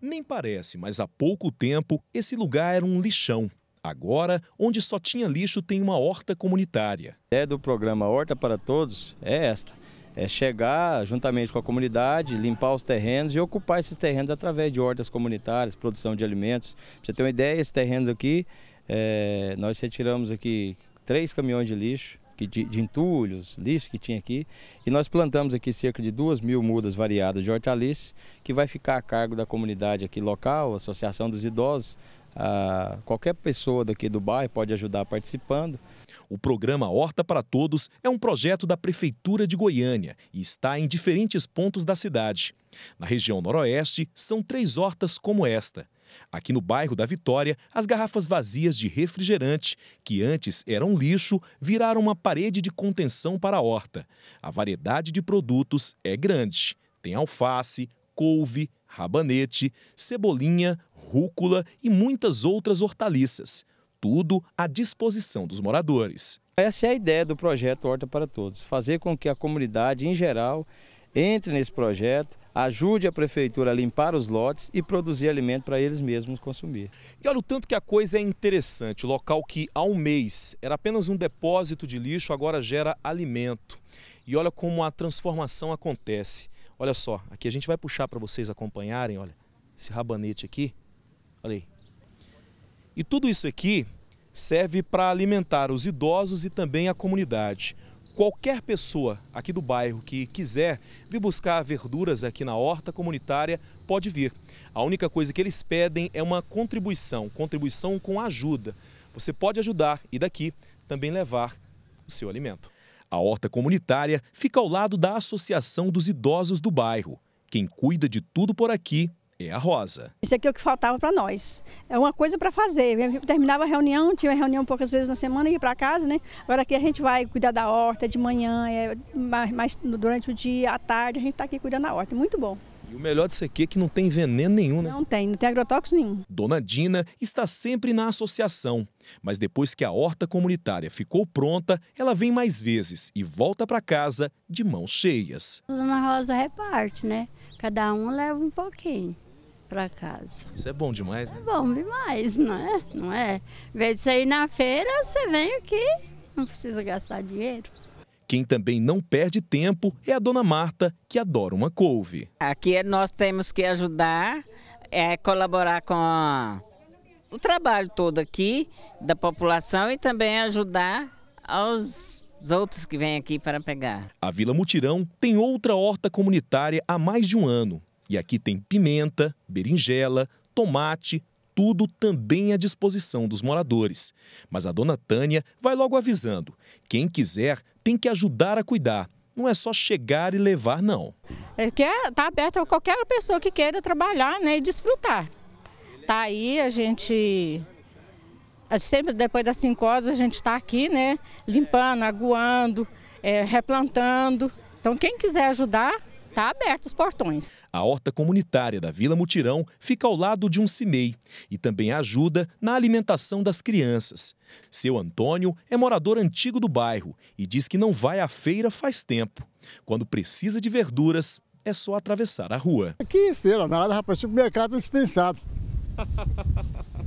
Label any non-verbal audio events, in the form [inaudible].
Nem parece, mas há pouco tempo esse lugar era um lixão. Agora, onde só tinha lixo, tem uma horta comunitária. A ideia do programa Horta para Todos é esta: é chegar juntamente com a comunidade, limpar os terrenos e ocupar esses terrenos através de hortas comunitárias, produção de alimentos. Pra você ter uma ideia, esses terrenos aqui, é, nós retiramos aqui três caminhões de lixo de, de entulhos, lixo que tinha aqui. E nós plantamos aqui cerca de duas mil mudas variadas de hortaliças, que vai ficar a cargo da comunidade aqui local, Associação dos Idosos, ah, qualquer pessoa daqui do bairro pode ajudar participando. O programa Horta para Todos é um projeto da Prefeitura de Goiânia e está em diferentes pontos da cidade. Na região noroeste, são três hortas como esta. Aqui no bairro da Vitória, as garrafas vazias de refrigerante, que antes eram lixo, viraram uma parede de contenção para a horta. A variedade de produtos é grande. Tem alface, couve, rabanete, cebolinha, rúcula e muitas outras hortaliças. Tudo à disposição dos moradores. Essa é a ideia do projeto Horta para Todos, fazer com que a comunidade em geral entre nesse projeto, ajude a prefeitura a limpar os lotes e produzir alimento para eles mesmos consumir. E olha o tanto que a coisa é interessante. O local que há um mês era apenas um depósito de lixo, agora gera alimento. E olha como a transformação acontece. Olha só, aqui a gente vai puxar para vocês acompanharem, olha, esse rabanete aqui. Olha aí. E tudo isso aqui serve para alimentar os idosos e também a comunidade. Qualquer pessoa aqui do bairro que quiser vir buscar verduras aqui na horta comunitária pode vir. A única coisa que eles pedem é uma contribuição, contribuição com ajuda. Você pode ajudar e daqui também levar o seu alimento. A horta comunitária fica ao lado da Associação dos Idosos do Bairro. Quem cuida de tudo por aqui é a Rosa. Isso aqui é o que faltava para nós. É uma coisa para fazer. Eu terminava a reunião, tinha reunião poucas vezes na semana, ia para casa, né? Agora aqui a gente vai cuidar da horta é de manhã, é, mais, mais durante o dia, à tarde, a gente está aqui cuidando da horta. Muito bom. E o melhor disso aqui é que não tem veneno nenhum, né? Não tem, não tem agrotóxico nenhum. Dona Dina está sempre na associação, mas depois que a horta comunitária ficou pronta, ela vem mais vezes e volta para casa de mãos cheias. A Dona Rosa reparte, né? Cada um leva um pouquinho para casa. Isso é bom demais, né? É bom demais, não é? Não é? Em vez de sair na feira, você vem aqui, não precisa gastar dinheiro. Quem também não perde tempo é a dona Marta, que adora uma couve. Aqui nós temos que ajudar, é, colaborar com a, o trabalho todo aqui da população e também ajudar aos os outros que vêm aqui para pegar. A Vila Mutirão tem outra horta comunitária há mais de um ano. E aqui tem pimenta, berinjela, tomate, tudo também à disposição dos moradores. Mas a dona Tânia vai logo avisando: quem quiser tem que ajudar a cuidar. Não é só chegar e levar, não. Está é que é, tá aberto a qualquer pessoa que queira trabalhar né, e desfrutar. Tá aí, a gente. Sempre depois das 5 horas a gente está aqui, né? Limpando, aguando, é, replantando. Então, quem quiser ajudar, Está aberto os portões. A horta comunitária da Vila Mutirão fica ao lado de um CIMEI e também ajuda na alimentação das crianças. Seu Antônio é morador antigo do bairro e diz que não vai à feira faz tempo. Quando precisa de verduras, é só atravessar a rua. Aqui feira nada, rapaz, supermercado tá dispensado. [laughs]